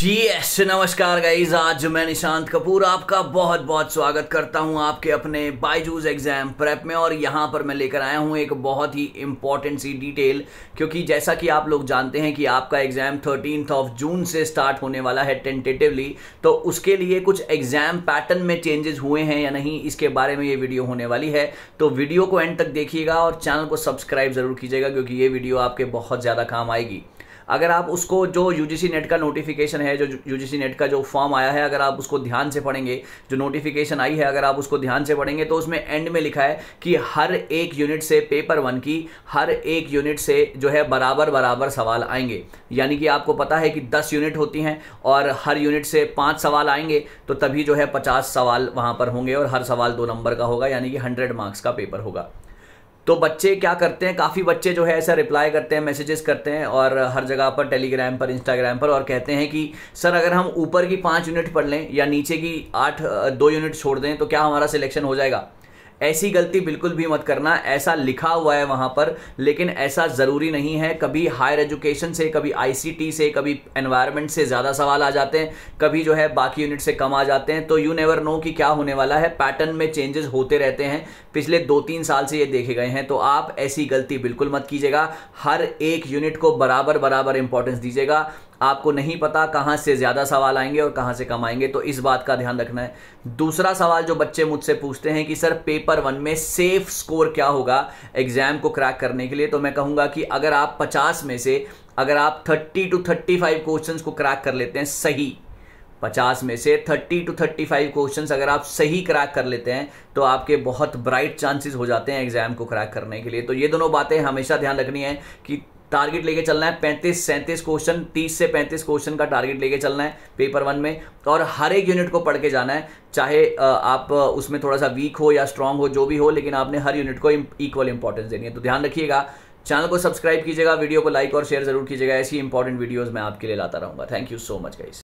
G S नमस्कार guys आज मैं निशांत कपूर आपका बहुत बहुत स्वागत करता हूं आपके अपने बायजूज एग्ज़ाम प्रेप में और यहां पर मैं लेकर आया हूं एक बहुत ही इम्पॉर्टेंट सी डिटेल क्योंकि जैसा कि आप लोग जानते हैं कि आपका एग्ज़ाम थर्टीन ऑफ जून से स्टार्ट होने वाला है टेंटेटिवली तो उसके लिए कुछ एग्ज़ाम पैटर्न में चेंजेस हुए हैं या नहीं इसके बारे में ये वीडियो होने वाली है तो वीडियो को एंड तक देखिएगा और चैनल को सब्सक्राइब ज़रूर कीजिएगा क्योंकि ये वीडियो आपके बहुत ज़्यादा काम आएगी अगर आप उसको जो यू नेट का नोटिफिकेशन है जो यू नेट का जो फॉर्म आया है अगर आप उसको ध्यान से पढ़ेंगे जो नोटिफिकेशन आई है अगर आप उसको ध्यान से पढ़ेंगे तो उसमें एंड में लिखा है कि हर एक यूनिट से पेपर वन की हर एक यूनिट से जो है बराबर बराबर सवाल आएंगे यानी कि आपको पता है कि दस यूनिट होती हैं और हर यूनिट से पाँच सवाल आएंगे तो तभी जो है पचास सवाल वहाँ पर होंगे और हर सवाल दो नंबर का होगा यानी कि हंड्रेड मार्क्स का पेपर होगा तो बच्चे क्या करते हैं काफ़ी बच्चे जो है ऐसा रिप्लाई करते हैं मैसेजेस करते हैं और हर जगह पर टेलीग्राम पर इंस्टाग्राम पर और कहते हैं कि सर अगर हम ऊपर की पाँच यूनिट पढ़ लें या नीचे की आठ दो यूनिट छोड़ दें तो क्या हमारा सिलेक्शन हो जाएगा ऐसी गलती बिल्कुल भी मत करना ऐसा लिखा हुआ है वहाँ पर लेकिन ऐसा ज़रूरी नहीं है कभी हायर एजुकेशन से कभी आईसीटी से कभी एनवायरमेंट से ज़्यादा सवाल आ जाते हैं कभी जो है बाकी यूनिट से कम आ जाते हैं तो यू नेवर नो कि क्या होने वाला है पैटर्न में चेंजेस होते रहते हैं पिछले दो तीन साल से ये देखे गए हैं तो आप ऐसी गलती बिल्कुल मत कीजिएगा हर एक यूनिट को बराबर बराबर इंपॉर्टेंस दीजिएगा आपको नहीं पता कहाँ से ज़्यादा सवाल आएंगे और कहाँ से कम आएंगे तो इस बात का ध्यान रखना है दूसरा सवाल जो बच्चे मुझसे पूछते हैं कि सर पेपर वन में सेफ स्कोर क्या होगा एग्ज़ाम को क्रैक करने के लिए तो मैं कहूँगा कि अगर आप पचास में से अगर आप thirty two thirty five question को क्रैक कर लेते हैं सही पचास में से thirty two thirty five question अगर आप सही क्रैक कर लेते हैं तो आपके बहुत ब्राइट चांसेस हो जाते हैं एग्जाम को क्रैक करने के लिए तो ये दोनों बातें हमेशा ध्यान रखनी है कि टारगेट लेके चलना है पैंतीस सैंतीस क्वेश्चन तीस से पैंतीस क्वेश्चन का टारगेट लेके चलना है पेपर वन में और हर एक यूनिट को पढ़ के जाना है चाहे आप उसमें थोड़ा सा वीक हो या स्ट्रांग हो जो भी हो लेकिन आपने हर यूनिट को इक्वल इंपॉर्टेंस देनी है तो ध्यान रखिएगा चैनल को सब्सक्राइब कीजिएगा वीडियो को लाइक और शेयर जरूर कीजिएगा ऐसी इंपॉर्टेंट वीडियोज़ मैं आपके लिए लाता रहूँगा thank you so much guys